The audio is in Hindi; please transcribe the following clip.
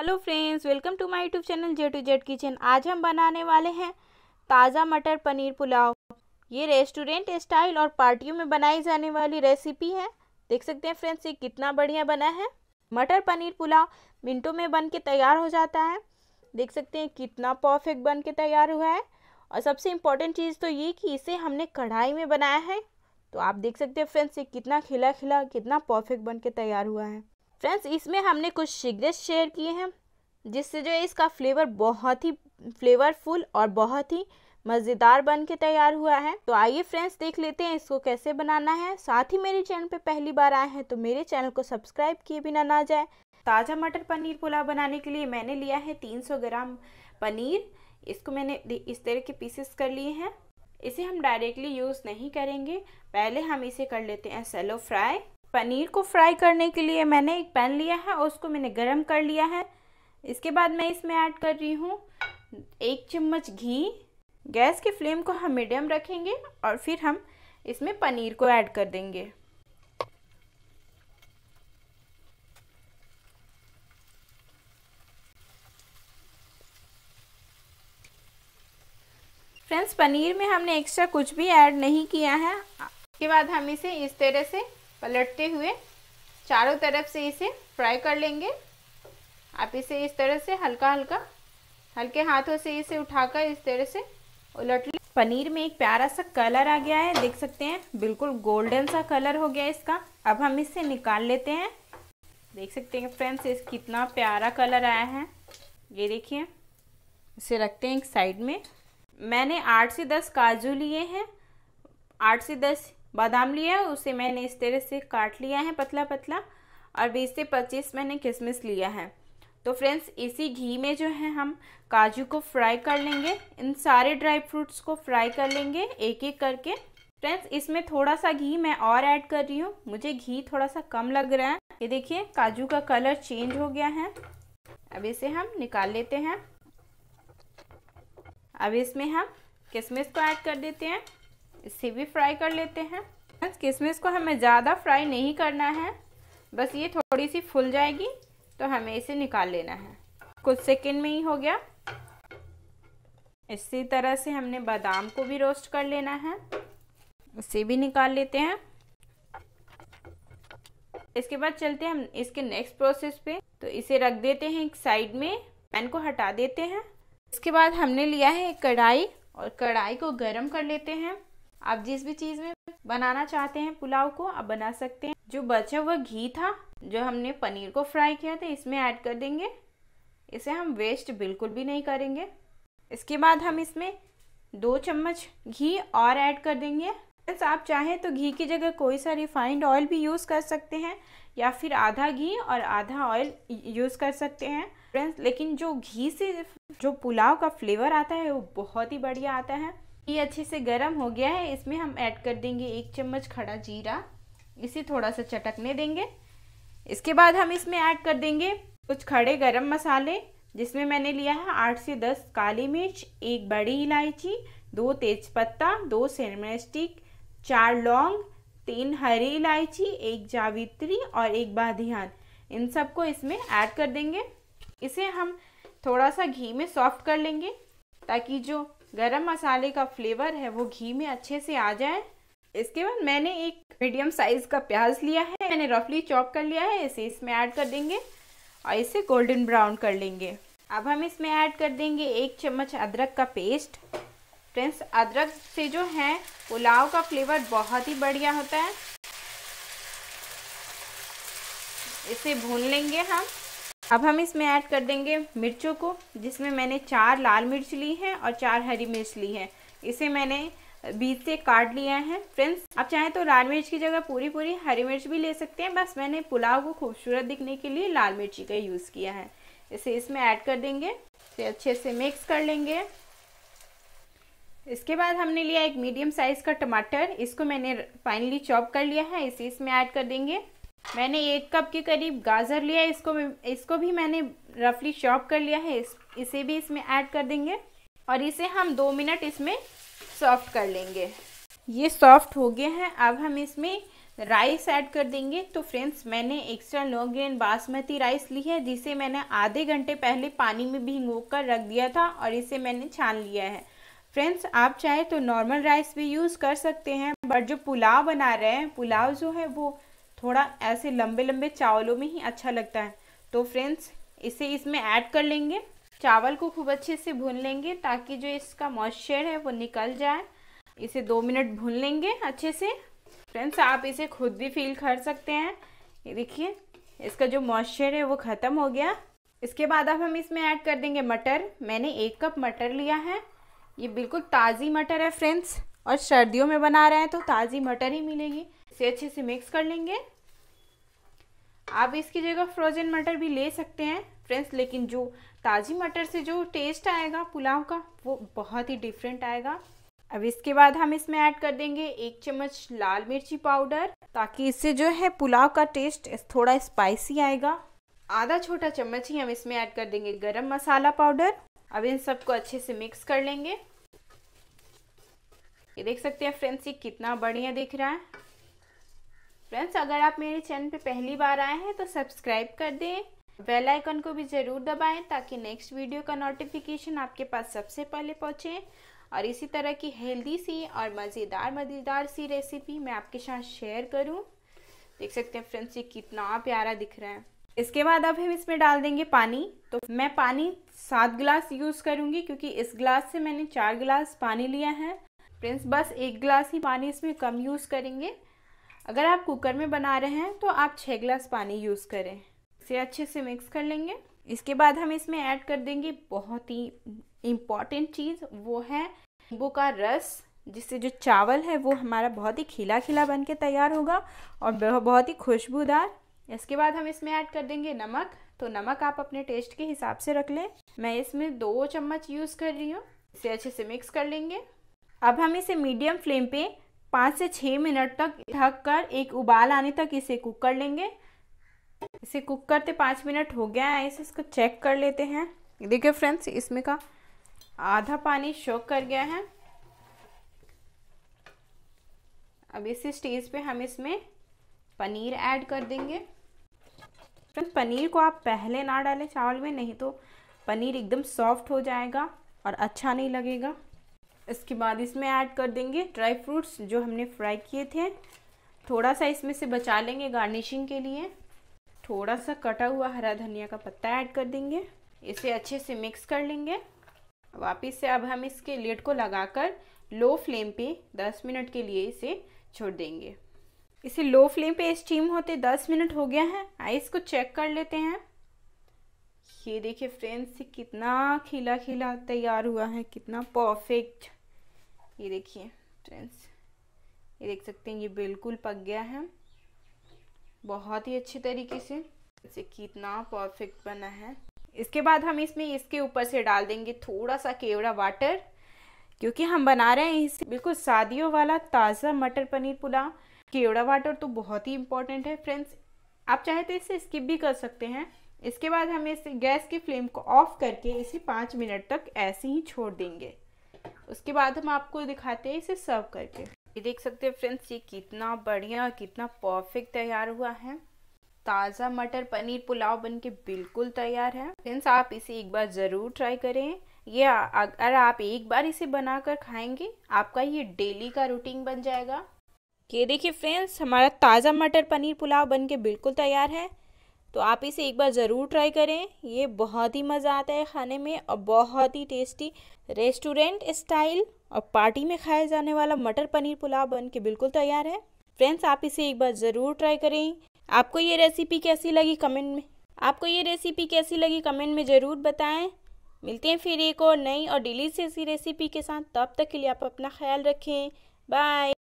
hello friends welcome to my YouTube channel J to Z kitchen आज हम बनाने वाले हैं ताज़ा मटर पनीर पुलाव ये रेस्टोरेंट स्टाइल और पार्टियों में बनाई जाने वाली रेसिपी है देख सकते हैं फ्रेंड्स ये कितना बढ़िया बना है मटर पनीर पुलाव मिनटों में बन के तैयार हो जाता है देख सकते हैं कितना परफेक्ट बन के तैयार हुआ है और सबसे इम्पोर्टेंट चीज़ तो ये कि इसे हमने कढ़ाई में बनाया है तो आप देख सकते हैं फ्रेंड्स ये कितना खिला खिला कितना परफेक्ट बन के तैयार हुआ है फ्रेंड्स इसमें हमने कुछ सिगरेट शेयर किए हैं जिससे जो है इसका फ्लेवर बहुत ही फ्लेवरफुल और बहुत ही मज़ेदार बन के तैयार हुआ है तो आइए फ्रेंड्स देख लेते हैं इसको कैसे बनाना है साथ ही मेरे चैनल पे पहली बार आए हैं तो मेरे चैनल को सब्सक्राइब किए बिना ना जाए ताज़ा मटर पनीर पुलाव बनाने के लिए मैंने लिया है 300 ग्राम पनीर इसको मैंने इस तरह के पीसेस कर लिए हैं इसे हम डायरेक्टली यूज़ नहीं करेंगे पहले हम इसे कर लेते हैं सेलो फ्राई पनीर को फ्राई करने के लिए मैंने एक पैन लिया है और उसको मैंने गरम कर लिया है इसके बाद मैं इसमें ऐड कर रही हूँ एक चम्मच घी गैस की फ्लेम को हम मीडियम रखेंगे और फिर हम इसमें पनीर को ऐड कर देंगे फ्रेंड्स पनीर में हमने एक्स्ट्रा कुछ भी ऐड नहीं किया है उसके बाद हम इसे इस तरह से पलटते हुए चारों तरफ से इसे फ्राई कर लेंगे आप इसे इस तरह से हल्का हल्का हल्के हाथों से इसे उठाकर इस तरह से उलट लें पनीर में एक प्यारा सा कलर आ गया है देख सकते हैं बिल्कुल गोल्डन सा कलर हो गया इसका अब हम इसे निकाल लेते हैं देख सकते हैं फ्रेंड्स इस कितना प्यारा कलर आया है ये देखिए इसे रखते हैं एक साइड में मैंने आठ से दस काजू लिए हैं आठ से दस बादाम लिया है उसे मैंने इस तरह से काट लिया है पतला पतला और बीस से पच्चीस मैंने किसमिस लिया है तो फ्रेंड्स इसी घी में जो है हम काजू को फ्राई कर लेंगे इन सारे ड्राई फ्रूट्स को फ्राई कर लेंगे एक एक करके फ्रेंड्स इसमें थोड़ा सा घी मैं और ऐड कर रही हूँ मुझे घी थोड़ा सा कम लग रहा है ये देखिए काजू का कलर चेंज हो गया है अब इसे हम निकाल लेते हैं अब इसमें हम किशमिश को ऐड कर देते हैं इसे भी फ्राई कर लेते हैं किशमिश को हमें ज़्यादा फ्राई नहीं करना है बस ये थोड़ी सी फूल जाएगी तो हमें इसे निकाल लेना है कुछ सेकेंड में ही हो गया इसी तरह से हमने बादाम को भी रोस्ट कर लेना है उसे भी निकाल लेते हैं इसके बाद चलते हैं हम इसके नेक्स्ट प्रोसेस पे तो इसे रख देते हैं एक साइड में पैन को हटा देते हैं इसके बाद हमने लिया है एक कढ़ाई और कढ़ाई को गर्म कर लेते हैं आप जिस भी चीज़ में बनाना चाहते हैं पुलाव को आप बना सकते हैं जो बचा हुआ घी था जो हमने पनीर को फ्राई किया था इसमें ऐड कर देंगे इसे हम वेस्ट बिल्कुल भी नहीं करेंगे इसके बाद हम इसमें दो चम्मच घी और ऐड कर देंगे फ्रेंड्स आप चाहें तो घी की जगह कोई सा रिफाइंड ऑयल भी यूज़ कर सकते हैं या फिर आधा घी और आधा ऑयल यूज़ कर सकते हैं फ्रेंड्स लेकिन जो घी से जो पुलाव का फ्लेवर आता है वो बहुत ही बढ़िया आता है ये अच्छे से गर्म हो गया है इसमें हम ऐड कर देंगे एक चम्मच खड़ा जीरा इसे थोड़ा सा चटकने देंगे इसके बाद हम इसमें ऐड कर देंगे कुछ खड़े गरम मसाले जिसमें मैंने लिया है आठ से दस काली मिर्च एक बड़ी इलायची दो तेज़पत्ता दो सिनेमा स्टिक चार लौंग तीन हरी इलायची एक जावित्री और एक बाधियान इन सबको इसमें ऐड कर देंगे इसे हम थोड़ा सा घी में सॉफ्ट कर लेंगे ताकि जो गरम मसाले का फ्लेवर है वो घी में अच्छे से आ जाए इसके बाद मैंने एक मीडियम साइज़ का प्याज लिया है मैंने रफली चॉप कर लिया है इसे इसमें ऐड कर देंगे और इसे गोल्डन ब्राउन कर लेंगे अब हम इसमें ऐड कर देंगे एक चम्मच अदरक का पेस्ट फ्रेंड्स अदरक से जो है पुलाव का फ्लेवर बहुत ही बढ़िया होता है इसे भून लेंगे हम अब हम इसमें ऐड कर देंगे मिर्चों को जिसमें मैंने चार लाल मिर्च ली हैं और चार हरी मिर्च ली है इसे मैंने बीज से काट लिया है फ्रेंड्स आप चाहें तो लाल मिर्च की जगह पूरी पूरी हरी मिर्च भी ले सकते हैं बस मैंने पुलाव को खूबसूरत दिखने के लिए लाल मिर्ची का यूज़ किया है इसे इसमें ऐड कर देंगे इसे अच्छे से मिक्स कर लेंगे इसके बाद हमने लिया एक मीडियम साइज़ का टमाटर इसको मैंने फाइनली चॉप कर लिया है इसे इसमें ऐड कर देंगे मैंने एक कप के करीब गाजर लिया इसको इसको भी मैंने रफली चॉप कर लिया है इस, इसे भी इसमें ऐड कर देंगे और इसे हम दो मिनट इसमें सॉफ्ट कर लेंगे ये सॉफ्ट हो गए हैं अब हम इसमें राइस ऐड कर देंगे तो फ्रेंड्स मैंने extra long grain basmati rice ली है जिसे मैंने आधे घंटे पहले पानी में भिंगो कर रख दिया था और इसे मैंने छान लिया है फ्रेंड्स आप चाहे तो नॉर्मल राइस भी यूज़ कर सकते हैं बट जो पुलाव बना रहे हैं पुलाव जो है वो थोड़ा ऐसे लंबे लंबे चावलों में ही अच्छा लगता है तो फ्रेंड्स इसे इसमें ऐड कर लेंगे चावल को खूब अच्छे से भून लेंगे ताकि जो इसका मॉइस्चर है वो निकल जाए इसे दो मिनट भून लेंगे अच्छे से फ्रेंड्स आप इसे खुद भी फील कर सकते हैं ये देखिए इसका जो मॉइस्चर है वो ख़त्म हो गया इसके बाद अब हम इसमें ऐड कर देंगे मटर मैंने एक कप मटर लिया है ये बिल्कुल ताज़ी मटर है फ्रेंड्स और सर्दियों में बना रहे हैं तो ताज़ी मटर ही मिलेगी इसे अच्छे से मिक्स कर लेंगे आप इसकी जगह फ्रोजन मटर भी ले सकते हैं फ्रेंड्स लेकिन जो ताज़ी मटर से जो टेस्ट आएगा पुलाव का वो बहुत ही डिफरेंट आएगा अब इसके बाद हम इसमें ऐड कर देंगे एक चम्मच लाल मिर्ची पाउडर ताकि इससे जो है पुलाव का टेस्ट थोड़ा स्पाइसी आएगा आधा छोटा चम्मच ही हम इसमें ऐड कर देंगे गरम मसाला पाउडर अब इन सबको अच्छे से मिक्स कर लेंगे ये देख सकते हैं फ्रेंड्स ये कितना बढ़िया दिख रहा है फ्रेंड्स अगर आप मेरे चैनल पे पहली बार आए हैं तो सब्सक्राइब कर दें बेल आइकन को भी ज़रूर दबाएं ताकि नेक्स्ट वीडियो का नोटिफिकेशन आपके पास सबसे पहले पहुंचे और इसी तरह की हेल्दी सी और मज़ेदार मज़ेदार सी रेसिपी मैं आपके साथ शेयर करूं देख सकते हैं फ्रेंड्स ये कितना प्यारा दिख रहा है इसके बाद अब हम इसमें डाल देंगे पानी तो मैं पानी सात गिलास यूज़ करूँगी क्योंकि इस गिलास से मैंने चार गिलास पानी लिया है फ्रेंड्स बस एक गिलास ही पानी इसमें कम यूज़ करेंगे अगर आप कुकर में बना रहे हैं तो आप छः गिलास पानी यूज़ करें इसे अच्छे से मिक्स कर लेंगे इसके बाद हम इसमें ऐड कर देंगे बहुत ही इम्पॉर्टेंट चीज़ वो है नींबू का रस जिससे जो चावल है वो हमारा बहुत ही खिला खिला बन के तैयार होगा और बहुत ही खुशबूदार इसके बाद हम इसमें ऐड कर देंगे नमक तो नमक आप अपने टेस्ट के हिसाब से रख लें मैं इसमें दो चम्मच यूज़ कर रही हूँ इसे अच्छे से मिक्स कर लेंगे अब हम इसे मीडियम फ्लेम पे पाँच से छः मिनट तक ढक कर एक उबाल आने तक इसे कुक कर लेंगे इसे कुक करते पाँच मिनट हो गया है इसे इसको चेक कर लेते हैं देखिए फ्रेंड्स इसमें का आधा पानी शोक कर गया है अब इसी स्टेज पे हम इसमें पनीर ऐड कर देंगे फ्रेंड्स पनीर को आप पहले ना डालें चावल में नहीं तो पनीर एकदम सॉफ्ट हो जाएगा और अच्छा नहीं लगेगा इसके बाद इसमें ऐड कर देंगे ड्राई फ्रूट्स जो हमने फ्राई किए थे थोड़ा सा इसमें से बचा लेंगे गार्निशिंग के लिए थोड़ा सा कटा हुआ हरा धनिया का पत्ता ऐड कर देंगे इसे अच्छे से मिक्स कर लेंगे वापस से अब हम इसके लेट को लगाकर लो फ्लेम पे 10 मिनट के लिए इसे छोड़ देंगे इसे लो फ्लेम पे स्टीम होते 10 मिनट हो गया है आइए इसको चेक कर लेते हैं ये देखिए फ्रेंड्स कितना खिला खिला तैयार हुआ है कितना परफेक्ट ये देखिए फ्रेंड्स ये देख सकते हैं ये बिल्कुल पक गया है बहुत ही अच्छे तरीके से इसे कितना परफेक्ट बना है इसके बाद हम इसमें इसके ऊपर से डाल देंगे थोड़ा सा केवड़ा वाटर क्योंकि हम बना रहे हैं इसे बिल्कुल शादियों वाला ताज़ा मटर पनीर पुलाव केवड़ा वाटर तो बहुत ही इम्पोर्टेंट है फ्रेंड्स आप चाहे तो इसे स्किप भी कर सकते हैं इसके बाद हम इसे गैस की फ्लेम को ऑफ करके इसे पाँच मिनट तक ऐसे ही छोड़ देंगे उसके बाद हम आपको दिखाते हैं इसे सर्व करके ये देख सकते हैं फ्रेंड्स ये कितना बढ़िया कितना परफेक्ट तैयार हुआ है ताज़ा मटर पनीर पुलाव बन के बिल्कुल तैयार है फ्रेंड्स आप इसे एक बार ज़रूर ट्राई करें ये अगर आप एक बार इसे बनाकर खाएंगे आपका ये डेली का रूटीन बन जाएगा ये देखिए फ्रेंड्स हमारा ताज़ा मटर पनीर पुलाव बन के बिल्कुल तैयार है तो आप इसे एक बार ज़रूर ट्राई करें ये बहुत ही मज़ा आता है खाने में और बहुत ही टेस्टी रेस्टोरेंट स्टाइल और पार्टी में खाया जाने वाला मटर पनीर पुलाव बन के बिल्कुल तैयार है फ्रेंड्स आप इसे एक बार ज़रूर ट्राई करें आपको ये रेसिपी कैसी लगी कमेंट में आपको ये रेसिपी कैसी लगी कमेंट में ज़रूर बताएं मिलते हैं फिर एक और नई और डिलीशियस रेसिपी के साथ तब तक के लिए आप अपना ख्याल रखें बाय